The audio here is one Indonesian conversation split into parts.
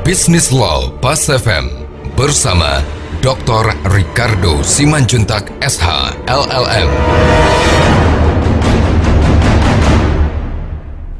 Business Law Pas FM bersama Dr. Ricardo Simanjuntak SH LLM.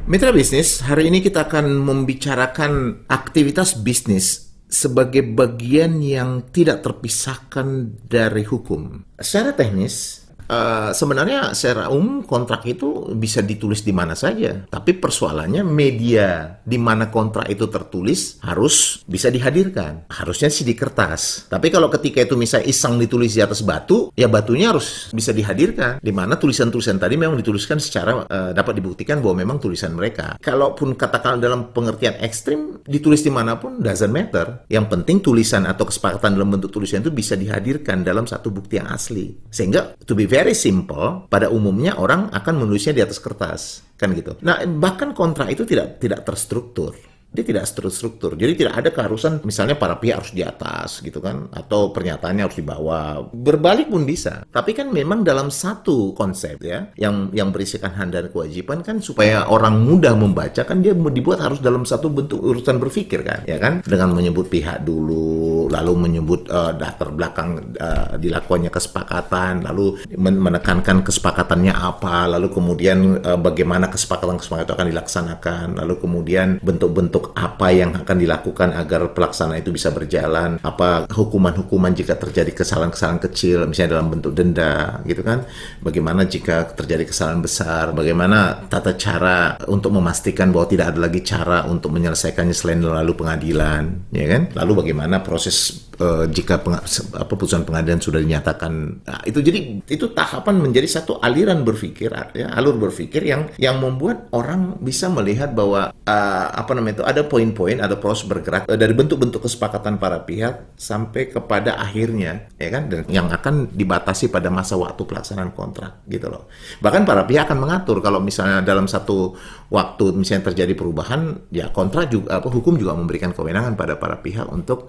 Mitra bisnis, hari ini kita akan membicarakan aktivitas bisnis sebagai bagian yang tidak terpisahkan dari hukum. Secara teknis, Uh, sebenarnya secara umum kontrak itu bisa ditulis di mana saja, tapi persoalannya media di mana kontrak itu tertulis harus bisa dihadirkan. Harusnya sih di kertas. Tapi kalau ketika itu misalnya iseng ditulis di atas batu, ya batunya harus bisa dihadirkan. Di mana tulisan-tulisan tadi memang dituliskan secara uh, dapat dibuktikan bahwa memang tulisan mereka. Kalaupun katakan dalam pengertian ekstrim, ditulis dimanapun doesn't matter. Yang penting tulisan atau kesepakatan dalam bentuk tulisan itu bisa dihadirkan dalam satu bukti yang asli. Sehingga to be very simple, pada umumnya orang akan menulisnya di atas kertas, kan gitu. Nah, bahkan kontrak itu tidak tidak terstruktur dia tidak terstruktur. Jadi tidak ada keharusan misalnya para pihak harus di atas gitu kan atau pernyataannya harus di bawah. Berbalik pun bisa. Tapi kan memang dalam satu konsep ya yang yang berisikan hak dan kewajiban kan supaya orang mudah membaca kan dia dibuat harus dalam satu bentuk urutan berpikir kan ya kan dengan menyebut pihak dulu lalu menyebut uh, daftar belakang uh, dilakukannya kesepakatan, lalu menekankan kesepakatannya apa, lalu kemudian uh, bagaimana kesepakatan-kesepakatan itu akan dilaksanakan, lalu kemudian bentuk-bentuk apa yang akan dilakukan agar pelaksana itu bisa berjalan, apa hukuman-hukuman jika terjadi kesalahan-kesalahan kecil, misalnya dalam bentuk denda, gitu kan? Bagaimana jika terjadi kesalahan besar, bagaimana tata cara untuk memastikan bahwa tidak ada lagi cara untuk menyelesaikannya selain melalui pengadilan, ya kan? Lalu bagaimana proses Eh, jika peng, apa, putusan pengadilan sudah dinyatakan nah, itu jadi itu tahapan menjadi satu aliran berpikir ya alur berpikir yang yang membuat orang bisa melihat bahwa uh, apa namanya itu ada poin-poin ada proses bergerak uh, dari bentuk-bentuk kesepakatan para pihak sampai kepada akhirnya ya kan dan yang akan dibatasi pada masa waktu pelaksanaan kontrak gitu loh bahkan para pihak akan mengatur kalau misalnya dalam satu waktu misalnya terjadi perubahan ya kontrak juga apa hukum juga memberikan kewenangan pada para pihak untuk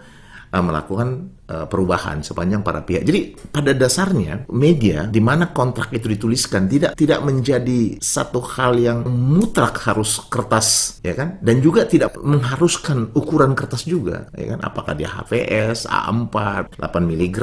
Eh, melakukan eh, perubahan sepanjang para pihak. Jadi pada dasarnya media di mana kontrak itu dituliskan tidak tidak menjadi satu hal yang mutlak harus kertas ya kan dan juga tidak mengharuskan ukuran kertas juga ya kan apakah dia HVS A4 8 mg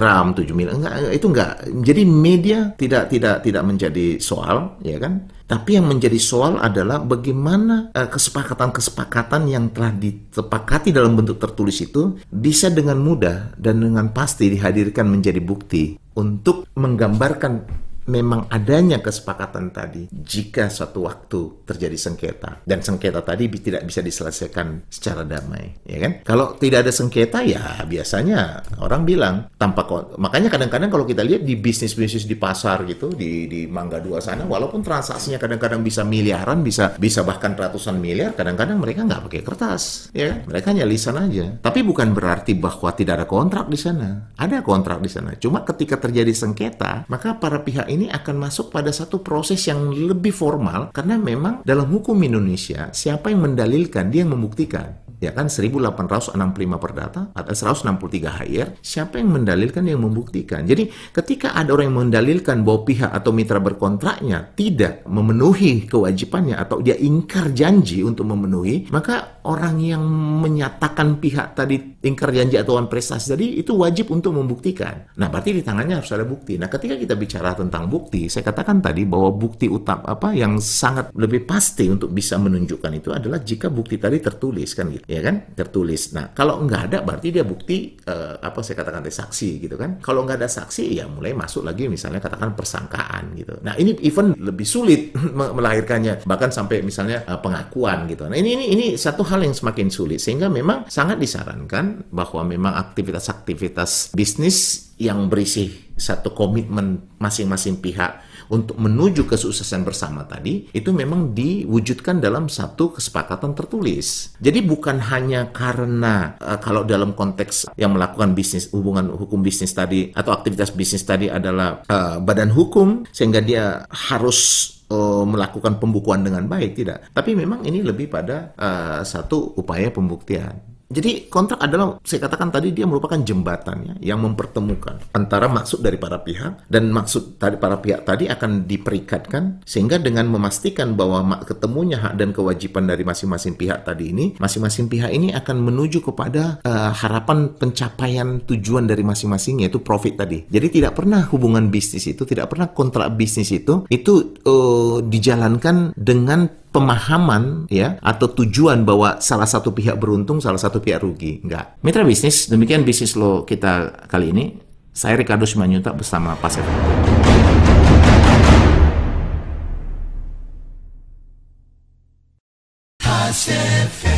7 mg enggak itu enggak. Jadi media tidak tidak tidak menjadi soal ya kan tapi yang menjadi soal adalah bagaimana eh, kesepakatan-kesepakatan yang telah disepakati dalam bentuk tertulis itu bisa dengan mudah dan dengan pasti dihadirkan menjadi bukti untuk menggambarkan memang adanya kesepakatan tadi jika suatu waktu terjadi sengketa dan sengketa tadi tidak bisa diselesaikan secara damai, ya kan? Kalau tidak ada sengketa ya biasanya orang bilang tanpa makanya kadang-kadang kalau kita lihat di bisnis-bisnis di pasar gitu di di Mangga Dua sana walaupun transaksinya kadang-kadang bisa miliaran bisa bisa bahkan ratusan miliar kadang-kadang mereka nggak pakai kertas ya kan? mereka hanya lisan aja tapi bukan berarti bahwa tidak ada kontrak di sana ada kontrak di sana cuma ketika terjadi sengketa maka para pihak ini ini akan masuk pada satu proses yang lebih formal karena memang dalam hukum Indonesia siapa yang mendalilkan dia yang membuktikan ya kan 1865 perdata atau 163 HIR siapa yang mendalilkan yang membuktikan jadi ketika ada orang yang mendalilkan bahwa pihak atau mitra berkontraknya tidak memenuhi kewajibannya atau dia ingkar janji untuk memenuhi maka orang yang menyatakan pihak tadi ingkar janji atau prestasi tadi itu wajib untuk membuktikan nah berarti di tangannya harus ada bukti nah ketika kita bicara tentang bukti saya katakan tadi bahwa bukti utama apa yang sangat lebih pasti untuk bisa menunjukkan itu adalah jika bukti tadi tertulis kan gitu ya kan tertulis nah kalau nggak ada berarti dia bukti eh, apa saya katakan tadi saksi gitu kan kalau nggak ada saksi ya mulai masuk lagi misalnya katakan persangkaan gitu nah ini even lebih sulit melahirkannya bahkan sampai misalnya eh, pengakuan gitu nah ini ini ini satu hal yang semakin sulit sehingga memang sangat disarankan bahwa memang aktivitas-aktivitas bisnis yang berisi satu komitmen masing-masing pihak untuk menuju kesuksesan bersama tadi itu memang diwujudkan dalam satu kesepakatan tertulis. Jadi bukan hanya karena uh, kalau dalam konteks yang melakukan bisnis hubungan hukum bisnis tadi atau aktivitas bisnis tadi adalah uh, badan hukum sehingga dia harus eh, melakukan pembukuan dengan baik tidak. Tapi memang ini lebih pada uh, satu upaya pembuktian. Jadi kontrak adalah saya katakan tadi dia merupakan jembatannya yang mempertemukan antara maksud dari para pihak dan maksud dari para pihak tadi akan diperikatkan sehingga dengan memastikan bahwa ketemunya hak dan kewajiban dari masing-masing pihak tadi ini masing-masing pihak ini akan menuju kepada uh, harapan pencapaian tujuan dari masing-masing yaitu profit tadi. Jadi tidak pernah hubungan bisnis itu tidak pernah kontrak bisnis itu itu uh, dijalankan dengan pemahaman ya atau tujuan bahwa salah satu pihak beruntung salah satu pihak rugi enggak mitra bisnis demikian bisnis lo kita kali ini saya Ricardo Simanyuta bersama Pasir Pacific